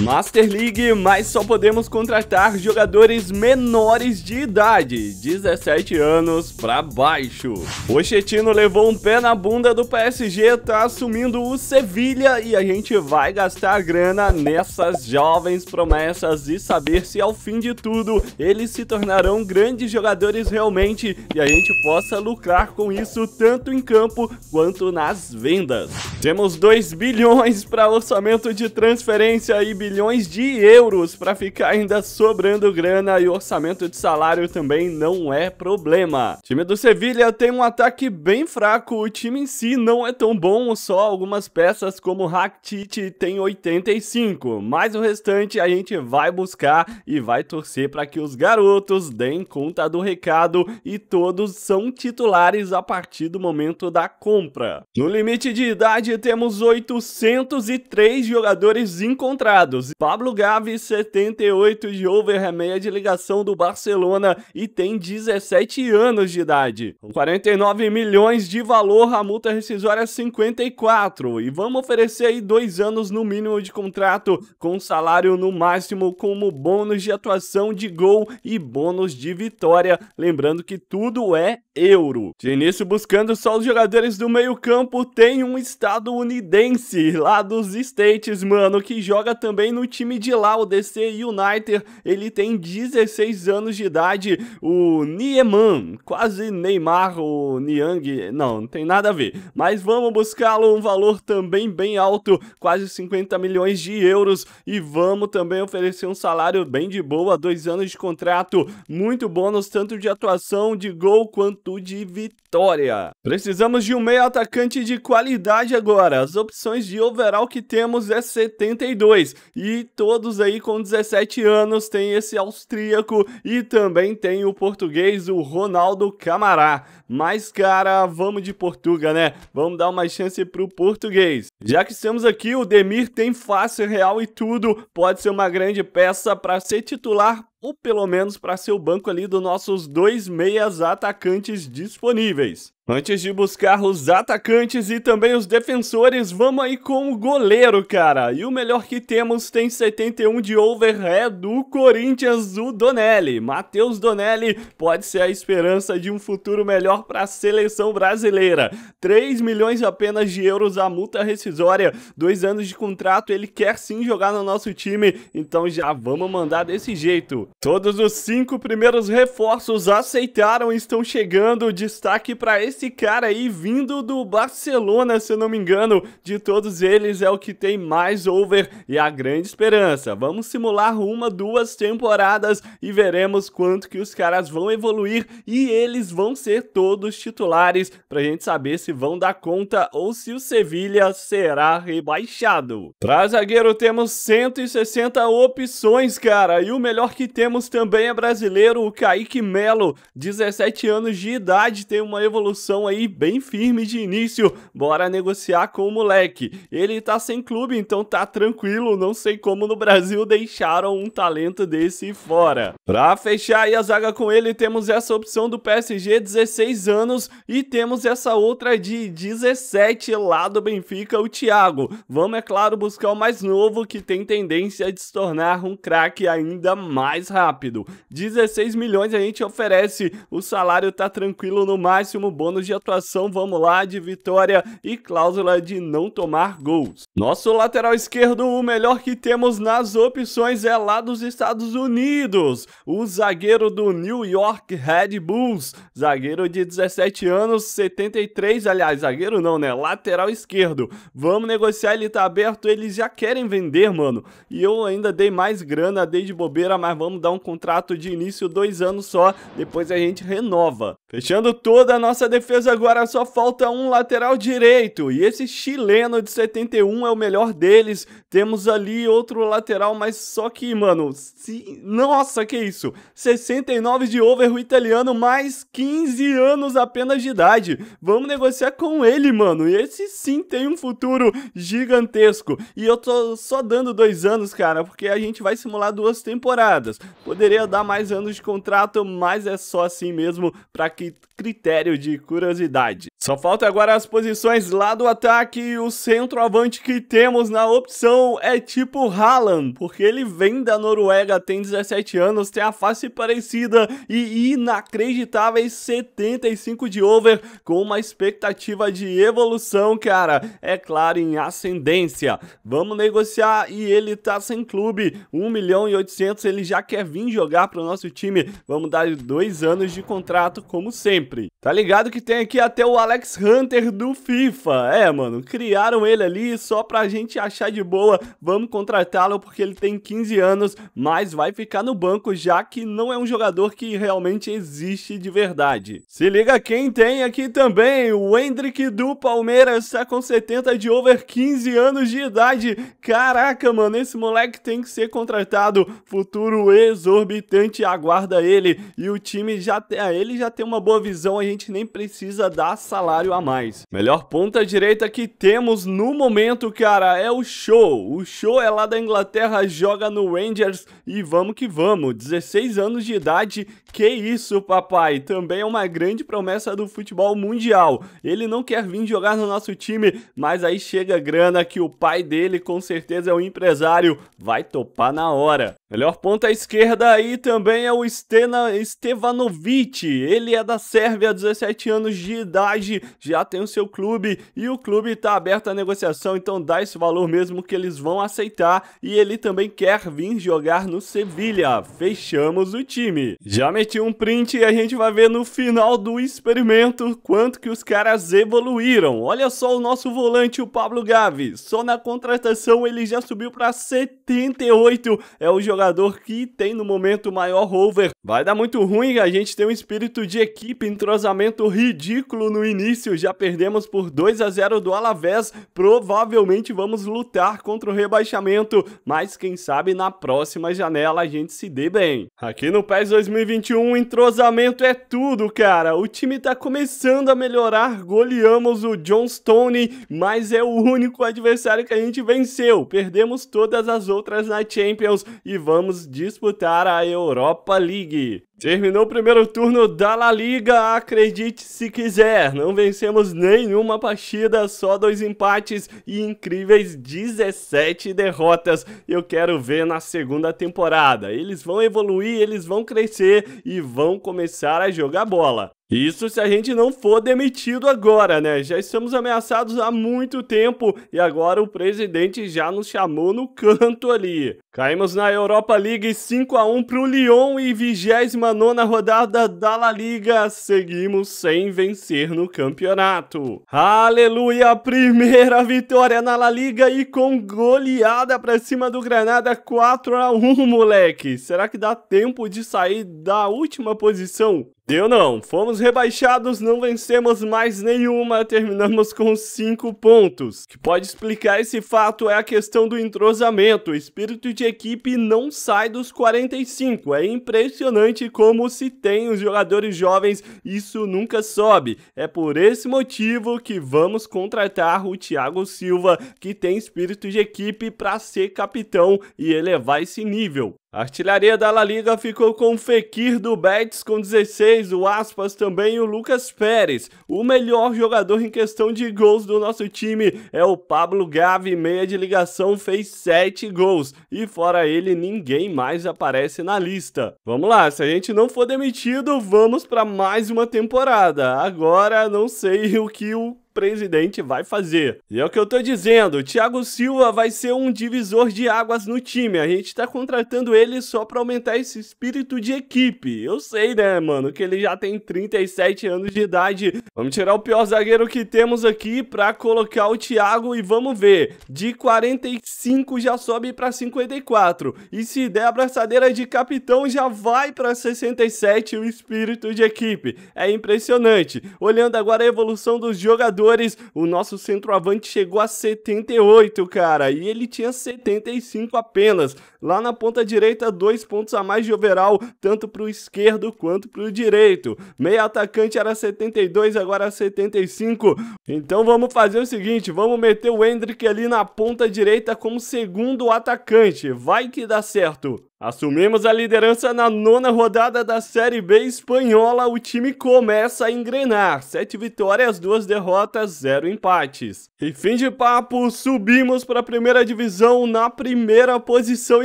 Master League, mas só podemos contratar jogadores menores de idade, 17 anos pra baixo. O Chetino levou um pé na bunda do PSG, tá assumindo o Sevilha e a gente vai gastar grana nessas jovens promessas e saber se ao fim de tudo eles se tornarão grandes jogadores realmente e a gente possa lucrar com isso tanto em campo quanto nas vendas. Temos 2 bilhões para orçamento de transferência e bilhões de euros para ficar ainda sobrando grana e orçamento de salário também não é problema. O time do Sevilha tem um ataque bem fraco, o time em si não é tão bom, só algumas peças como Rakitic tem 85, mas o restante a gente vai buscar e vai torcer para que os garotos deem conta do recado e todos são titulares a partir do momento da compra. No limite de idade temos 803 jogadores encontrados lados. Pablo Gavi, 78 de over remédio de ligação do Barcelona e tem 17 anos de idade. 49 milhões de valor, a multa rescisória é 54 e vamos oferecer aí dois anos no mínimo de contrato com salário no máximo como bônus de atuação de gol e bônus de vitória, lembrando que tudo é euro. De início buscando só os jogadores do meio campo, tem um estadunidense lá dos States, mano, que joga também também no time de lá, o DC United. Ele tem 16 anos de idade. O Nieman, quase Neymar, o Niang, não, não tem nada a ver. Mas vamos buscá-lo um valor também bem alto, quase 50 milhões de euros. E vamos também oferecer um salário bem de boa, dois anos de contrato, muito bônus tanto de atuação, de gol quanto de vitória. Precisamos de um meio atacante de qualidade agora. As opções de overall que temos é 72 e todos aí com 17 anos tem esse austríaco e também tem o português, o Ronaldo Camará. Mas, cara, vamos de Portugal, né? Vamos dar uma chance pro português. Já que estamos aqui, o Demir tem face real e tudo. Pode ser uma grande peça para ser titular ou pelo menos para ser o banco ali dos nossos dois meias atacantes disponíveis. Antes de buscar os atacantes e também os defensores, vamos aí com o goleiro, cara. E o melhor que temos tem 71 de over, é do Corinthians, o Donelli. Matheus Donelli pode ser a esperança de um futuro melhor para a seleção brasileira. 3 milhões apenas de euros a multa rescisória, dois anos de contrato, ele quer sim jogar no nosso time, então já vamos mandar desse jeito. Todos os cinco primeiros reforços aceitaram e estão chegando, destaque para esse esse cara aí vindo do Barcelona, se eu não me engano, de todos eles é o que tem mais over e a grande esperança. Vamos simular uma, duas temporadas e veremos quanto que os caras vão evoluir e eles vão ser todos titulares pra gente saber se vão dar conta ou se o Sevilha será rebaixado. Pra zagueiro temos 160 opções, cara, e o melhor que temos também é brasileiro, o Kaique Melo, 17 anos de idade, tem uma evolução discussão aí bem firme de início. Bora negociar com o moleque. Ele tá sem clube, então tá tranquilo. Não sei como no Brasil deixaram um talento desse fora. Pra fechar aí a zaga com ele, temos essa opção do PSG, 16 anos, e temos essa outra de 17 lá do Benfica, o Thiago. Vamos, é claro, buscar o mais novo que tem tendência de se tornar um craque ainda mais rápido. 16 milhões a gente oferece, o salário tá tranquilo no máximo, bônus de atuação, vamos lá, de vitória e cláusula de não tomar gols. Nosso lateral esquerdo, o melhor que temos nas opções é lá dos Estados Unidos, o zagueiro do New York Red Bulls, zagueiro de 17 anos, 73, aliás, zagueiro não, né? Lateral esquerdo. Vamos negociar, ele tá aberto, eles já querem vender, mano. E eu ainda dei mais grana, dei de bobeira, mas vamos dar um contrato de início dois anos só, depois a gente renova. Fechando toda a nossa defesa defesa agora só falta um lateral direito. E esse chileno de 71 é o melhor deles. Temos ali outro lateral, mas só que, mano... Se... Nossa, que isso! 69 de over o italiano, mais 15 anos apenas de idade. Vamos negociar com ele, mano. E esse sim tem um futuro gigantesco. E eu tô só dando dois anos, cara, porque a gente vai simular duas temporadas. Poderia dar mais anos de contrato, mas é só assim mesmo para que critério de curiosidade. Só falta agora as posições lá do ataque e o centroavante que temos na opção é tipo Haaland, porque ele vem da Noruega, tem 17 anos, tem a face parecida e inacreditáveis 75 de over com uma expectativa de evolução, cara. É claro, em ascendência. Vamos negociar e ele tá sem clube, 1 milhão e 800, ele já quer vir jogar pro nosso time. Vamos dar dois anos de contrato como sempre. Tá ligado que tem aqui até o Alex Alex Hunter do FIFA. É, mano, criaram ele ali só pra gente achar de boa. Vamos contratá-lo porque ele tem 15 anos, mas vai ficar no banco já que não é um jogador que realmente existe de verdade. Se liga quem tem aqui também. O Hendrick do Palmeiras tá com 70 de over 15 anos de idade. Caraca, mano, esse moleque tem que ser contratado. Futuro exorbitante aguarda ele e o time já tem, ah, ele já tem uma boa visão, a gente nem precisa dar salário salário a mais. Melhor ponta direita que temos no momento, cara, é o Show. O Show é lá da Inglaterra, joga no Rangers e vamos que vamos. 16 anos de idade, que isso, papai. Também é uma grande promessa do futebol mundial. Ele não quer vir jogar no nosso time, mas aí chega grana que o pai dele, com certeza é um empresário, vai topar na hora. Melhor ponta esquerda aí também é o Stena Stevanovic. Ele é da Sérvia, 17 anos de idade, já tem o seu clube e o clube está aberto à negociação, então dá esse valor mesmo que eles vão aceitar. E ele também quer vir jogar no Sevilha. Fechamos o time. Já meti um print e a gente vai ver no final do experimento quanto que os caras evoluíram. Olha só o nosso volante, o Pablo Gavi. Só na contratação ele já subiu para 78. É o jogador jogador que tem no momento o maior over. Vai dar muito ruim, a gente tem um espírito de equipe, entrosamento ridículo no início, já perdemos por 2 a 0 do Alavés, provavelmente vamos lutar contra o rebaixamento, mas quem sabe na próxima janela a gente se dê bem. Aqui no PES 2021, entrosamento é tudo, cara. O time tá começando a melhorar, goleamos o Johnstone, mas é o único adversário que a gente venceu. Perdemos todas as outras na Champions e vamos disputar a Europa League. Terminou o primeiro turno da La Liga, acredite se quiser. Não vencemos nenhuma partida, só dois empates e incríveis 17 derrotas. Eu quero ver na segunda temporada. Eles vão evoluir, eles vão crescer e vão começar a jogar bola. Isso se a gente não for demitido agora, né? Já estamos ameaçados há muito tempo e agora o presidente já nos chamou no canto ali. Caímos na Europa League 5 a 1 para o Lyon e 29 rodada da La Liga. Seguimos sem vencer no campeonato. Aleluia! Primeira vitória na La Liga e com goleada para cima do Granada 4 a 1, moleque. Será que dá tempo de sair da última posição Deu não, fomos rebaixados, não vencemos mais nenhuma, terminamos com 5 pontos. O que pode explicar esse fato é a questão do entrosamento, o espírito de equipe não sai dos 45, é impressionante como se tem os jogadores jovens, isso nunca sobe. É por esse motivo que vamos contratar o Thiago Silva, que tem espírito de equipe para ser capitão e elevar esse nível artilharia da La Liga ficou com o Fekir do Betis com 16, o Aspas também e o Lucas Pérez. O melhor jogador em questão de gols do nosso time é o Pablo Gavi, meia de ligação, fez 7 gols. E fora ele, ninguém mais aparece na lista. Vamos lá, se a gente não for demitido, vamos para mais uma temporada. Agora não sei o que o presidente vai fazer. E é o que eu tô dizendo, Thiago Silva vai ser um divisor de águas no time. A gente tá contratando ele só para aumentar esse espírito de equipe. Eu sei, né, mano, que ele já tem 37 anos de idade. Vamos tirar o pior zagueiro que temos aqui para colocar o Thiago e vamos ver. De 45 já sobe para 54. E se der a braçadeira de capitão já vai para 67 o espírito de equipe. É impressionante. Olhando agora a evolução dos jogadores jogadores, o nosso centroavante chegou a 78, cara, e ele tinha 75 apenas. Lá na ponta direita, dois pontos a mais de overall, tanto para o esquerdo quanto para o direito. Meia atacante era 72, agora 75. Então vamos fazer o seguinte, vamos meter o Hendrick ali na ponta direita como segundo atacante. Vai que dá certo. Assumimos a liderança na nona rodada da Série B espanhola. O time começa a engrenar. Sete vitórias, duas derrotas, zero empates. E fim de papo, subimos para a primeira divisão na primeira posição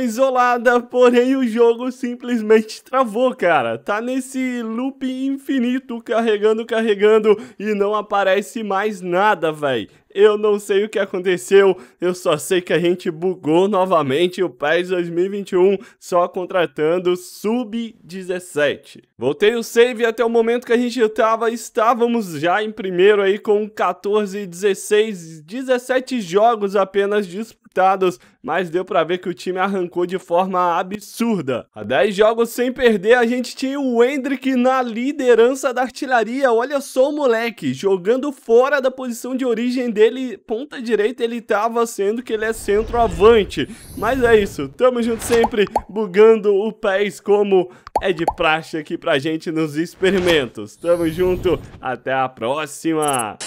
isolada. Porém, o jogo simplesmente travou, cara. Tá nesse loop infinito, carregando, carregando e não aparece mais nada, velho. Eu não sei o que aconteceu, eu só sei que a gente bugou novamente o PES 2021 só contratando sub-17. Voltei o save até o momento que a gente estava. estávamos já em primeiro aí com 14, 16, 17 jogos apenas disponíveis disputados, mas deu para ver que o time arrancou de forma absurda. A 10 jogos sem perder, a gente tinha o Hendrick na liderança da artilharia. Olha só o moleque, jogando fora da posição de origem dele, ponta direita ele tava sendo que ele é centroavante. Mas é isso, tamo junto sempre, bugando o pés como é de praxe aqui pra gente nos experimentos. Tamo junto, até a próxima!